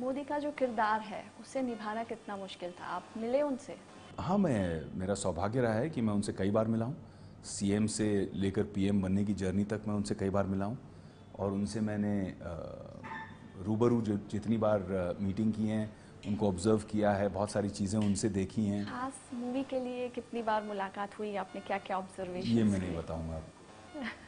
मोदी का जो किरदार है उसे निभाना कितना मुश्किल था आप मिले उनसे हाँ मैं मेरा सौभाग्य रहा है कि मैं उनसे कई बार मिला हूँ सीएम से लेकर पीएम बनने की जर्नी तक मैं उनसे कई बार मिला हूँ और उनसे मैंने रूबरू जो जितनी बार मीटिंग की हैं उनको ऑब्जर्व किया है बहुत सारी चीज़ें उनसे देखी हैं खास मूवी के लिए कितनी बार मुलाकात हुई आपने क्या क्या ऑब्जर्वेशन ये मैं नहीं बताऊँगा आप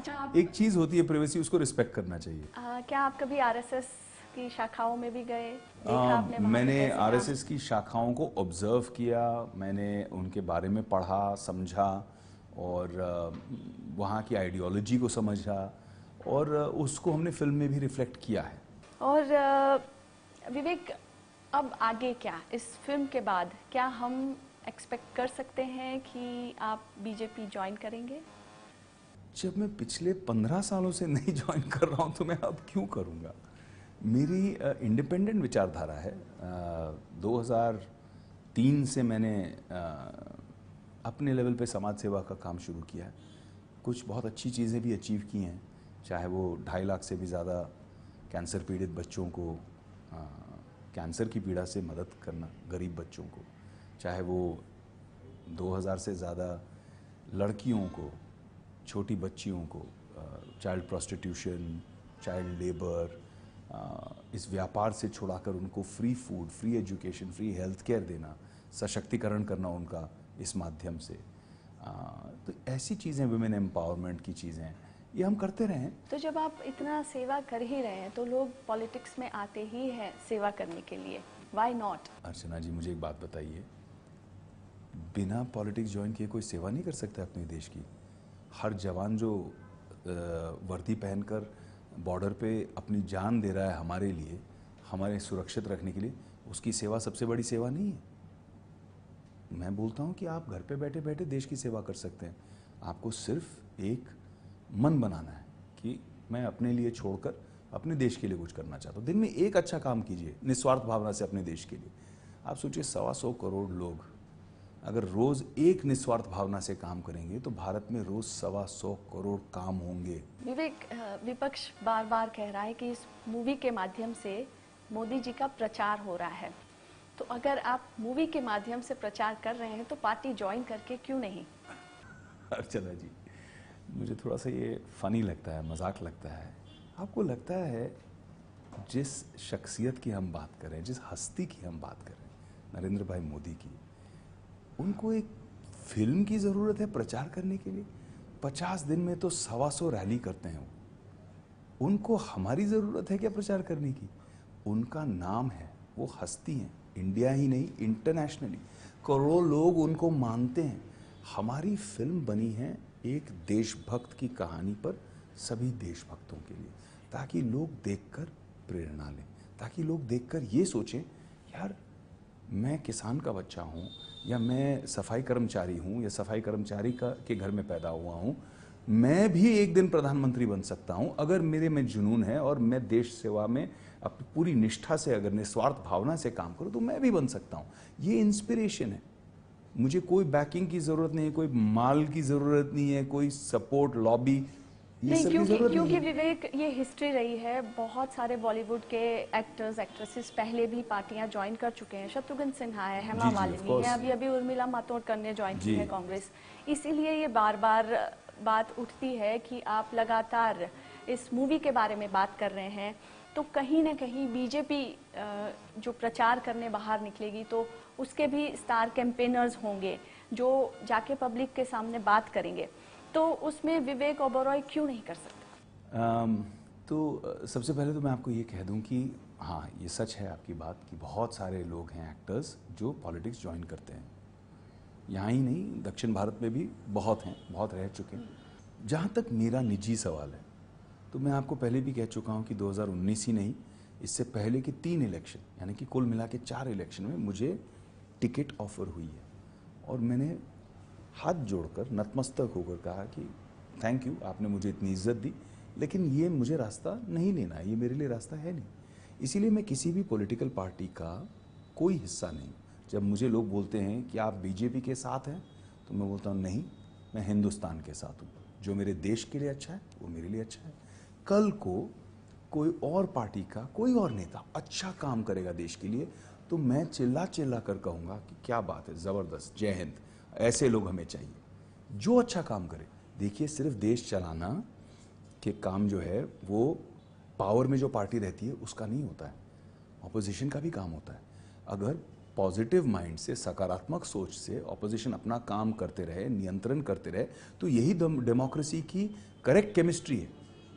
अच्छा आप एक चीज होती है प्राइवेसी उसको रिस्पेक्ट करना चाहिए आ, क्या आप कभी आरएसएस की शाखाओं में भी गए आ, मैंने आरएसएस की शाखाओं को ऑब्जर्व किया मैंने उनके बारे में पढ़ा समझा और वहाँ की आइडियोलॉजी को समझा और उसको हमने फिल्म में भी रिफ्लेक्ट किया है और विवेक अब आगे क्या इस फिल्म के बाद क्या हम एक्सपेक्ट कर सकते हैं कि आप बीजेपी ज्वाइन करेंगे जब मैं पिछले पंद्रह सालों से नहीं ज्वाइन कर रहा हूँ तो मैं अब क्यों करूँगा मेरी इंडिपेंडेंट विचारधारा है uh, 2003 से मैंने uh, अपने लेवल पे समाज सेवा का काम शुरू किया है कुछ बहुत अच्छी चीज़ें भी अचीव की हैं चाहे वो ढाई लाख से भी ज़्यादा कैंसर पीड़ित बच्चों को कैंसर की पीड़ा से मदद करना गरीब बच्चों को चाहे वो 2000 से ज़्यादा लड़कियों को छोटी बच्चियों को चाइल्ड प्रॉस्टिट्यूशन चाइल्ड लेबर इस व्यापार से छुड़ाकर उनको free food free education free health care देना सशक्तिकरण करना उनका इस माध्यम से तो ऐसी चीज़ें वुमेन एम्पावरमेंट की चीज़ें ये हम करते रहे तो जब आप इतना सेवा कर ही रहे हैं तो लोग पॉलिटिक्स में आते ही हैं सेवा करने के लिए वाई नॉट अर्चना जी मुझे एक बात बताइए बिना पॉलिटिक्स ज्वाइन किए कोई सेवा नहीं कर सकता अपने देश की हर जवान जो वर्दी पहनकर बॉर्डर पे अपनी जान दे रहा है हमारे लिए हमारे सुरक्षित रखने के लिए उसकी सेवा सबसे बड़ी सेवा नहीं है मैं बोलता हूँ कि आप घर पे बैठे बैठे देश की सेवा कर सकते हैं आपको सिर्फ एक मन बनाना है कि मैं अपने लिए छोड़कर अपने देश के लिए कुछ करना चाहता हूँ दिन में एक अच्छा काम कीजिए निस्वार्थ भावना से अपने देश के लिए आप सोचिए सवा सौ करोड़ लोग अगर रोज एक निस्वार्थ भावना से काम करेंगे तो भारत में रोज सवा सौ करोड़ काम होंगे विवेक विपक्ष बार बार कह रहा है कि इस मूवी के माध्यम से मोदी जी का प्रचार हो रहा है तो अगर आप मूवी के माध्यम से प्रचार कर रहे हैं तो पार्टी ज्वाइन करके क्यों नहीं अर्चना जी मुझे थोड़ा सा ये फनी लगता है मजाक लगता है आपको लगता है जिस शख्सियत की हम बात करें जिस हस्ती की हम बात करें नरेंद्र भाई मोदी की उनको एक फिल्म की ज़रूरत है प्रचार करने के लिए पचास दिन में तो सवा सौ रैली करते हैं वो उनको हमारी ज़रूरत है क्या प्रचार करने की उनका नाम है वो हस्ती हैं इंडिया ही नहीं इंटरनेशनली करोड़ों लोग उनको मानते हैं हमारी फिल्म बनी है एक देशभक्त की कहानी पर सभी देशभक्तों के लिए ताकि लोग देखकर प्रेरणा लें ताकि लोग देखकर ये सोचें यार मैं किसान का बच्चा हूँ या मैं सफाई कर्मचारी हूँ या सफाई कर्मचारी का के घर में पैदा हुआ हूँ मैं भी एक दिन प्रधानमंत्री बन सकता हूँ अगर मेरे में जुनून है और मैं देश सेवा में अपनी पूरी निष्ठा से अगर निस्वार्थ भावना से काम करूँ तो मैं भी बन सकता हूँ ये इंस्पिरेशन है मुझे कोई बैकिंग की ज़रूरत नहीं है कोई माल की ज़रूरत नहीं है कोई सपोर्ट लॉबी नहीं क्योंकि क्योंकि विवेक ये हिस्ट्री रही है बहुत सारे बॉलीवुड के एक्टर्स एक्ट्रेसेस पहले भी पार्टियां ज्वाइन कर चुके हैं शत्रुघ्न सिन्हा है हेमा मालिनी है अभी अभी उर्मिला मातोड़कर ने ज्वाइन की है कांग्रेस इसीलिए ये बार बार बात उठती है कि आप लगातार इस मूवी के बारे में बात कर रहे हैं तो कहीं ना कहीं बीजेपी जो प्रचार करने बाहर निकलेगी तो उसके भी स्टार कैंपेनर्स होंगे जो जाके पब्लिक के सामने बात करेंगे तो उसमें विवेक ओबरॉय क्यों नहीं कर सकता um, तो सबसे पहले तो मैं आपको ये कह दूं कि हाँ ये सच है आपकी बात कि बहुत सारे लोग हैं एक्टर्स जो पॉलिटिक्स ज्वाइन करते हैं यहाँ ही नहीं दक्षिण भारत में भी बहुत हैं बहुत रह चुके हैं जहाँ तक मेरा निजी सवाल है तो मैं आपको पहले भी कह चुका हूँ कि 2019 ही नहीं इससे पहले के तीन इलेक्शन यानी कि कुल मिला के चार इलेक्शन में मुझे टिकट ऑफर हुई है और मैंने हाथ जोड़कर नतमस्तक होकर कहा कि थैंक यू आपने मुझे इतनी इज्जत दी लेकिन ये मुझे रास्ता नहीं लेना है ये मेरे लिए रास्ता है नहीं इसीलिए मैं किसी भी पॉलिटिकल पार्टी का कोई हिस्सा नहीं जब मुझे लोग बोलते हैं कि आप बीजेपी के साथ हैं तो मैं बोलता हूँ नहीं मैं हिंदुस्तान के साथ हूँ जो मेरे देश के लिए अच्छा है वो मेरे लिए अच्छा है कल को कोई और पार्टी का कोई और नेता अच्छा काम करेगा देश के लिए तो मैं चिल्ला चिल्ला कर कहूँगा कि क्या बात है ज़बरदस्त जय हिंद ऐसे लोग हमें चाहिए जो अच्छा काम करे देखिए सिर्फ देश चलाना के काम जो है वो पावर में जो पार्टी रहती है उसका नहीं होता है ऑपोजिशन का भी काम होता है अगर पॉजिटिव माइंड से सकारात्मक सोच से ऑपोजिशन अपना काम करते रहे नियंत्रण करते रहे तो यही डेमोक्रेसी की करेक्ट केमिस्ट्री है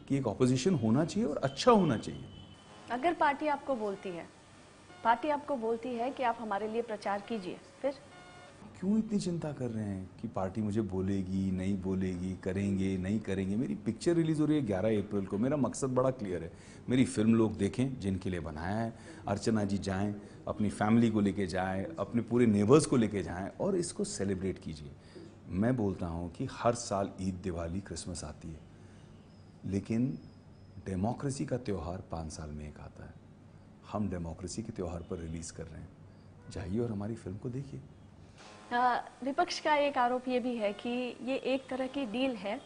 कि एक ऑपोजिशन होना चाहिए और अच्छा होना चाहिए अगर पार्टी आपको बोलती है पार्टी आपको बोलती है कि आप हमारे लिए प्रचार कीजिए फिर क्यों इतनी चिंता कर रहे हैं कि पार्टी मुझे बोलेगी नहीं बोलेगी करेंगे नहीं करेंगे मेरी पिक्चर रिलीज़ हो रही है ग्यारह अप्रैल को मेरा मकसद बड़ा क्लियर है मेरी फिल्म लोग देखें जिनके लिए बनाया है अर्चना जी जाएं अपनी फैमिली को लेके जाएं अपने पूरे नेबर्स को लेके जाएं और इसको सेलिब्रेट कीजिए मैं बोलता हूँ कि हर साल ईद दिवाली क्रिसमस आती है लेकिन डेमोक्रेसी का त्यौहार पाँच साल में एक आता है हम डेमोक्रेसी के त्यौहार पर रिलीज़ कर रहे हैं जाइए और हमारी फिल्म को देखिए विपक्ष का एक आरोप ये भी है कि ये एक तरह की डील है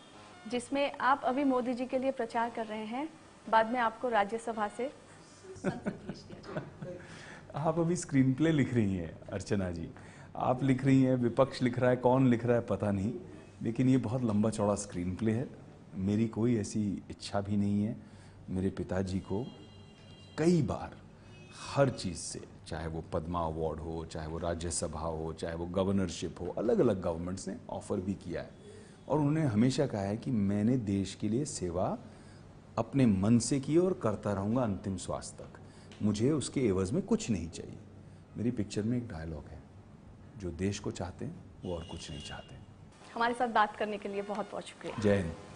जिसमें आप अभी मोदी जी के लिए प्रचार कर रहे हैं बाद में आपको राज्यसभा से आप अभी स्क्रीन प्ले लिख रही हैं अर्चना जी आप लिख रही हैं विपक्ष लिख रहा है कौन लिख रहा है पता नहीं लेकिन ये बहुत लंबा चौड़ा स्क्रीन प्ले है मेरी कोई ऐसी इच्छा भी नहीं है मेरे पिताजी को कई बार हर चीज़ से चाहे वो पद्मा अवार्ड हो चाहे वो राज्यसभा हो चाहे वो गवर्नरशिप हो अलग अलग गवर्नमेंट्स ने ऑफर भी किया है और उन्होंने हमेशा कहा है कि मैंने देश के लिए सेवा अपने मन से की और करता रहूँगा अंतिम श्वास तक मुझे उसके एवज में कुछ नहीं चाहिए मेरी पिक्चर में एक डायलॉग है जो देश को चाहते हैं वो और कुछ नहीं चाहते हमारे साथ बात करने के लिए बहुत बहुत शुक्रिया जय हिंद